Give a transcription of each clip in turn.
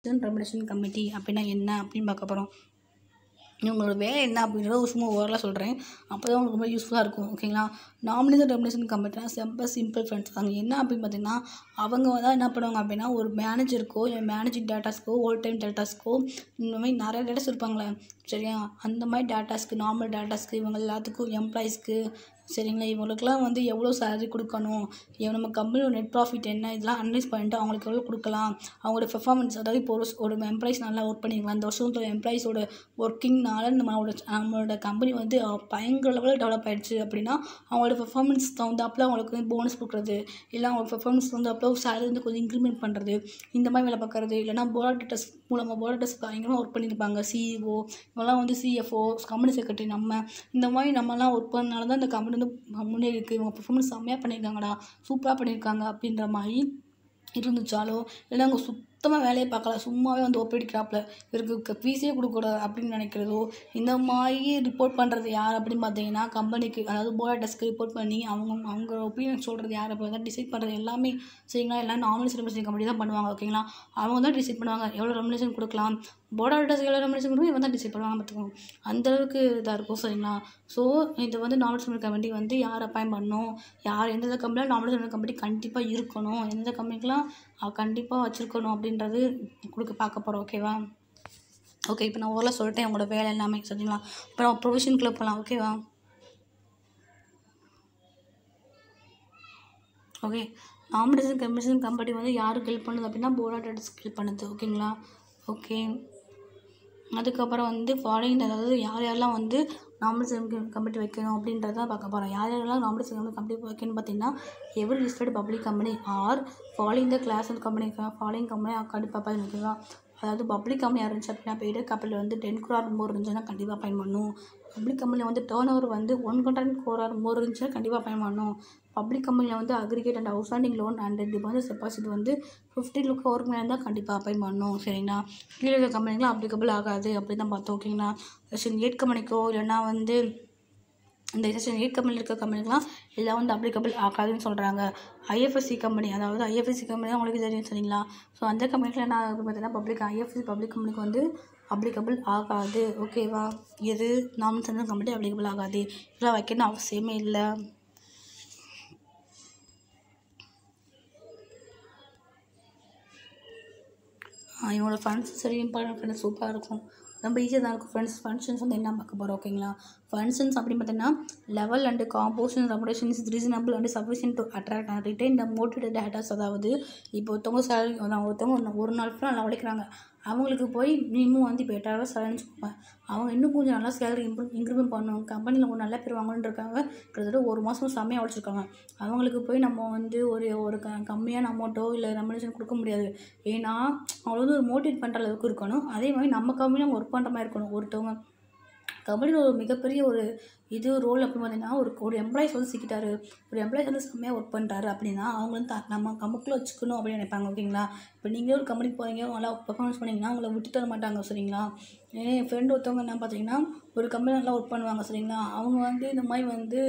action remediation committee அப்படின்னா என்ன அப்படின்னு பார்க்க போகிறோம் இவங்களோட வேலை என்ன அப்படின்றத சும்மா ஓரளவு சொல்கிறேன் அப்போ தான் உங்களுக்கு ரொம்ப யூஸ்ஃபுல்லாக இருக்கும் ஓகேங்களா நாமினேஷன் ரெமினேஷன் கமிட்டினா ரொம்ப சிம்பிள் ஃப்ரெண்ட்ஸ் அங்கே என்ன அப்படின்னு பார்த்தீங்கன்னா அவங்க தான் என்ன பண்ணுவாங்க அப்படின்னா ஒரு மேனேஜருக்கோ இல்லை மேனேஜிங் டேட்டாஸ்க்கோ ஓல் டைம் டேட்டாஸ்க்கோ இந்த மாதிரி நிறைய டேட்டாஸ் இருப்பாங்களே சரியா அந்த மாதிரி டாட்டாஸ்க்கு நார்மல் டாட்டாஸ்க்கு இவங்க எல்லாத்துக்கும் எம்ப்ளாயீஸ்க்கு சரிங்களா இவங்களுக்குலாம் வந்து எவ்வளோ சேலரி கொடுக்கணும் நம்ம கம்பெனியோட நெட் ப்ராஃபிட் என்ன இதெல்லாம் அனலைஸ் பண்ணிட்டு அவங்களுக்கு எவ்வளோ கொடுக்கலாம் அவங்களோட பெர்ஃபார்மன்ஸ் அதாவது இப்போ ஒரு ஒரு எம்ப்ளாயிஸ் நல்லா ஒர்க் பண்ணிக்கலாம் அந்த வருஷத்தோட எம்ப்ளாயிஸோட ஒர்க்கிங்னால நம்மளோட நம்மளோட கம்பெனி வந்து பயங்கர லெவலில் டெவலப் ஆகிடுச்சு அப்படின்னா அவங்களோட பெர்ஃபார்மன்ஸ் தகுந்தாப்பில் அவங்களுக்கு வந்து போனஸ் கொடுக்குறது இல்லை அவங்களோட பெர்ஃபார்மன்ஸ் தகுந்தாப்பில் சேலரி வந்து கொஞ்சம் இன்க்ரிமெண்ட் பண்ணுறது இந்த மாதிரி வேலை பார்க்குறது இல்லைனா டெஸ்ட் மூலமாக டெஸ்ட் பயங்கரமாக ஒர்க் பண்ணியிருப்பாங்க சிஇஓ இப்போல்லாம் வந்து சிஎஃப்ஓ கம்பெனி செக்ரட்டரி நம்ம இந்த மாதிரி நம்மலாம் ஒர்க் பண்ணனால தான் இந்த கம்பெனி வந்து முன்னேறி இருக்குது இவங்க பர்ஃபார்மன்ஸ் செம்மையாக பண்ணியிருக்காங்கடா சூப்பராக பண்ணியிருக்காங்க அப்படின்ற மாதிரி இருந்துச்சாலோ இல்லை அவங்க சுத்தமாக வேலையை பார்க்கல சும்மாவே வந்து ஒப்பிடிக்கிறாப்புல இவருக்கு ஃபீஸே கொடுக்கூட அப்படின்னு நினைக்கிறதோ இந்த மாதிரி ரிப்போர்ட் பண்ணுறது யார் அப்படின்னு பார்த்தீங்கன்னா கம்பெனிக்கு அதாவது போர்ட் டெஸ்க்கு ரிப்போர்ட் பண்ணி அவங்க அவங்க ஒப்பீனியன் சொல்கிறது யார் அப்படி தான் டிசைட் பண்ணுறது எல்லாமே செய்யுங்களா எல்லாம் நாமினேஷன் கம்பெனி தான் பண்ணுவாங்க ஓகேங்களா அவங்க தான் டிசைட் பண்ணுவாங்க எவ்வளோ நாமினேஷன் கொடுக்கலாம் போர்டால் ட்ரெஸ் கல்யாணம் பண்ணி கூட இவன் தான் டிசைட் பண்ணுவாங்க பார்த்துக்கோங்க அந்தளவுக்கு இதாக இருக்கும் சரிங்களா ஸோ இது வந்து நாமினேட் சம்பள கமிட்டி வந்து யார் அப்பாயின் பண்ணணும் யார் எந்தெந்த கம்பெனியில் நாமினேட் சம்பள கமிட்டி கண்டிப்பாக இருக்கணும் எந்த கம்பெனிக்கெலாம் கண்டிப்பாக வச்சுருக்கணும் அப்படின்றது கொடுக்க பார்க்க போகிறோம் ஓகேவா ஓகே இப்போ நான் ஓரளவு சொல்லிட்டேன் உங்களோட வேலை எல்லாமே சரிங்களா இப்போ ப்ரொவிஷன் கிளப் பண்ணலாம் ஓகேவா ஓகே நாமினேஷன் கமிஷன் கம்பெனி வந்து யாருக்கு ஹெல்ப் பண்ணுது அப்படின்னா போர்டாட் ஹெல்ப் பண்ணுது ஓகேங்களா ஓகே அதுக்கப்புறம் வந்து ஃபாரின் அதாவது யார் யாரெல்லாம் வந்து நாமினல் செகண்ட் வைக்கணும் அப்படின்றத பார்க்க போகிறோம் யார் யாரெல்லாம் நாமினல் செகண்ட் கமிட்டி வைக்கணும்னு பார்த்தீங்கன்னா every listed public company are falling the class and company falling company கண்டிப்பாக பயன் வைக்கலாம் அதாவது பப்ளிக் கம்பெனி இருந்துச்சு அப்படின்னா பெய்டர் கப்பலில் வந்து டென் குரோர் மோர் இருந்துச்சுன்னா கண்டிப்பாக பயன் பண்ணும் பப்ளிக் கம்பெனியில் வந்து டேர்ன் ஓவர் வந்து ஒன் ஹண்ட்ரட் குரோர் மோர் இருந்துச்சுன்னா கண்டிப்பாக பயன் பண்ணும் பப்ளிக் கம்பெனியில் வந்து aggregate and outstanding loan and deposit deposit வந்து ஃபிஃப்டி லுக் ஒர்க் இருந்தால் கண்டிப்பாக அப்ளை பண்ணணும் சரிங்களா கீழே இருக்கிற கம்பெனிகளும் அப்ளிகபிள் ஆகாது அப்படி தான் பார்த்தோம் ஓகேங்களா செக்ஷன் எயிட் கம்பெனிக்கோ இல்லைன்னா வந்து இந்த செக்ஷன் எயிட் கம்பெனியில் இருக்க கம்பெனிக்கெலாம் எல்லாம் வந்து அப்ளிகபிள் ஆகாதுன்னு சொல்கிறாங்க ஐஎஃப்எஸ்சி கம்பெனி அதாவது ஐஎஃப்எஸ்சி கம்பெனி உங்களுக்கு தெரியும் சரிங்களா ஸோ அந்த கம்பெனியில் என்ன ஆகுது பார்த்தீங்கன்னா பப்ளிக் ஐஎஃப்எஸ்சி பப்ளிக் கம்பெனிக்கு வந்து அப்ளிகபிள் ஆகாது ஓகேவா எது நாம் சென்ட்ரல் கம்பெனி அப்ளிகபிள் ஆகாது இதெல்லாம் வைக்கணும் அவசியமே இல்லை இவங்களோட ஃபங்க்ஷன் சரி இம்பார்ட் பண்ண சூப்பராக இருக்கும் ரொம்ப ஈஸியாக தான் இருக்கும் ஃப்ரெண்ட்ஸ் ஃபங்க்ஷன்ஸ் வந்து என்ன பார்க்க போகிறோம் ஓகேங்களா ஃபங்க்ஷன்ஸ் அப்படின்னு பார்த்தீங்கன்னா level and composition remuneration is reasonable and sufficient to attract ஆகிட்டு இந்த த மோட்டிவேட் டேட்டாஸ் அதாவது இப்போ ஒருத்தவங்க சேலரி ஒருத்தவங்க ஒரு நாள் ஃபுல்லாக நல்லா உழைக்கிறாங்க அவங்களுக்கு போய் மினிமம் வந்து இப்போ எட்டாயிரரூவா சேலரின்னு சொல்லுவாங்க அவங்க இன்னும் கொஞ்சம் நல்லா சேலரி இம்ப்ரூவ் இம்ப்ரூவ்மெண்ட் பண்ணுவாங்க கம்பெனியில் கொஞ்சம் நல்லா பேர் இருக்காங்க கிட்டத்தட்ட ஒரு மாதம் செம்மையாக உழைச்சிருக்காங்க அவங்களுக்கு போய் நம்ம வந்து ஒரு ஒரு க கம்மியான அமௌண்ட்டோ இல்லை ரெமினேஷன் கொடுக்க முடியாது ஏன்னா அவங்கள வந்து ஒரு மோட்டிவேட் பண்ணுற அளவுக்கு இருக்கணும் அதே மாதிரி நம்ம கம்பெனியில் அவங்க ஒர்க் பண்ணுற மாதிரி இருக்கணும் ஒருத்தவங்க கபடியில் ஒரு மிகப்பெரிய ஒரு இது ரோல் அப்படின்னு பார்த்தீங்கன்னா ஒரு ஒரு எம்ப்ளாயிஸ் வந்து சிக்கிட்டாரு ஒரு எம்ப்ளாயிஸ் வந்து செம்மையாக ஒர்க் பண்ணுறாரு அப்படின்னா அவங்க வந்து நம்ம கமுக்கில் வச்சுக்கணும் அப்படின்னு நினைப்பாங்க ஓகேங்களா இப்போ நீங்களே ஒரு கம்பெனிக்கு போகிறீங்க நல்லா பர்ஃபார்மன்ஸ் பண்ணிங்கன்னா அவங்கள விட்டு தர மாட்டாங்க சரிங்களா ஏன்னா என் ஃப்ரெண்டு ஒருத்தவங்க என்ன பார்த்தீங்கன்னா ஒரு கம்பெனி நல்லா ஒர்க் பண்ணுவாங்க சரிங்களா அவங்க வந்து இந்த மாதிரி வந்து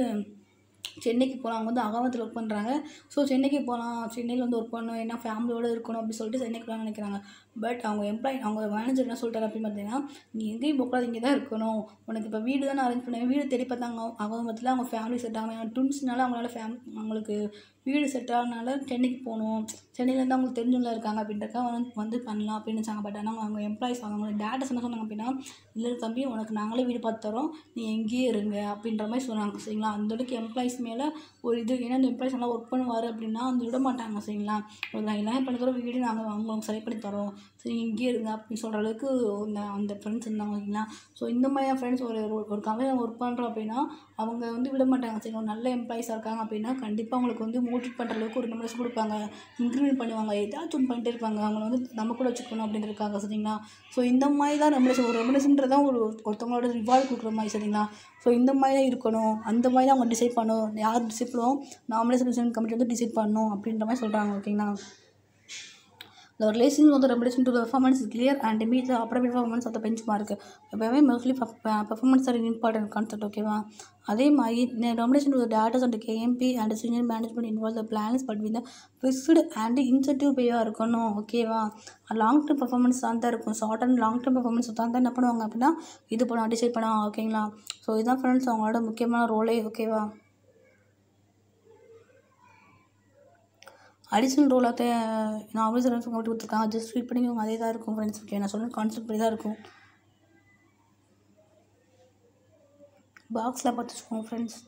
சென்னைக்கு போகலாம் அவங்க வந்து அகமத்தில் ஒர்க் பண்ணுறாங்க ஸோ சென்னைக்கு போகலாம் சென்னையில் வந்து ஒர்க் பண்ணணும் ஏன்னா ஃபேமிலியோடு இருக்கணும் அப்படின்னு சொல்லிட்டு சென்னைக்கு போகலாம்னு நினைக்கிறாங்க பட் அவங்க எம்ப்ளாய் அவங்க மேனேஜர் என்ன சொல்கிறாரு அப்படின்னு பார்த்தீங்கன்னா நீ எங்கேயும் போகக்கூடாது இங்கே தான் இருக்கணும் உனக்கு இப்போ வீடு தான் அரேஞ்ச் பண்ணுவேன் வீடு தேடி பார்த்தாங்க அகமத்தில் அவங்க ஃபேமிலி செட் ஆகும் ட்வின்ஸ்னால அவங்களால ஃபேம் அவங்களுக்கு வீடு செட் ஆகிறனால சென்னைக்கு போகணும் சென்னையிலேருந்து அவங்களுக்கு தெரிஞ்சவங்களா இருக்காங்க அப்படின்றக்கா வந்து வந்து பண்ணலாம் அப்படின்னு நினச்சாங்க பட் ஆனால் அவங்க எம்ப்ளாயிஸ் அவங்க டேட்டஸ் என்ன சொன்னாங்க அப்படின்னா இல்லை தம்பி உனக்கு நாங்களே வீடு பார்த்து தரோம் நீ எங்கேயே இருங்க அப்படின்ற மாதிரி சொன்னாங்க சரிங்களா அந்தளவுக்கு எம்ப்ளாயிஸ் எம்ப்ளாயிஸ் மேலே ஒரு இது ஏன்னா அந்த எம்ப்ளாயிஸ் நல்லா ஒர்க் பண்ணுவார் அப்படின்னா வந்து விட மாட்டாங்க சரிங்களா ஒரு நாங்கள் என்ன பண்ண தரோம் வீடு நாங்கள் அவங்களுக்கு சரி பண்ணி தரோம் சரி இங்கேயே இருங்க அப்படின்னு சொல்கிற அளவுக்கு அந்த அந்த ஃப்ரெண்ட்ஸ் இருந்தாங்க சரிங்களா ஸோ இந்த மாதிரி ஃப்ரெண்ட்ஸ் ஒரு ஒரு கம்பெனியில் ஒர்க் பண்ணுறோம் அப்படின்னா அவங்க வந்து விட மாட்டாங்க சரி ஒரு நல்ல எம்ப்ளாயிஸாக இருக்காங்க அப்படின்னா கண்டிப்பாக அவங்களுக்கு வந்து மோட்டிவேட் பண்ணுற அளவுக்கு ஒரு நம்பர்ஸ் கொடுப்பாங்க இன்க்ரிமெண்ட் பண்ணுவாங்க ஏதாச்சும் பண்ணிட்டு இருப்பாங்க அவங்கள வந்து நம்ம கூட வச்சுக்கணும் இருக்காங்க சரிங்களா ஸோ இந்த மாதிரி தான் நம்பர்ஸ் ஒரு நம்பர்ஸ்ன்றதான் ஒரு ஒருத்தவங்களோட ரிவார்டு கொடுக்குற மாதிரி சரிங்களா ஸோ இந்த மாதிரி தான் இருக்கணும் அந்த மாதிரி தான் அவங்க டிசைட் பண்ணணும் யார் டிசிப்ளோ நாமளே செலெக்ஷன் கமிட்டி வந்து டிசைட் பண்ணணும் அப்படின்ற மாதிரி சொல்கிறாங்க ஓகேங்களா இந்த relations வந்து the regulation to clear and meet clear and meet அந்த பெஞ்ச் மார்க் எப்பவுமே mostly performance are important concept ஓகேவா அதே மாதிரி remuneration to datas and KMP and senior management involve the plans but with fixed and incentive பேயாக இருக்கணும் ஓகேவா long term performance தான் தான் இருக்கும் short and long term performance தான் தான் என்ன பண்ணுவாங்க அப்படின்னா இது பண்ணுவாங்க டிசைட் பண்ணுவாங்க ஓகேங்களா ஸோ இதுதான் ஃப்ரெண்ட்ஸ் அவங்களோட முக்கியமான ரோலே ஓகேவா அடிஷனல் ரோல் அதை நான் ஆல்வேஸ் சார் கம்ப்ளீட் கொடுத்துருக்காங்க ஜஸ்ட் ஸ்வீட் பண்ணி அதே தான் இருக்கும் ஃப்ரெண்ட்ஸ் ஓகே நான் சொன்ன கான்செப்ட் படி தான் இருக்கும் பாக்ஸில் பார்த்துச்சுக்கோங்க ஃப்ரெண்ட்ஸ்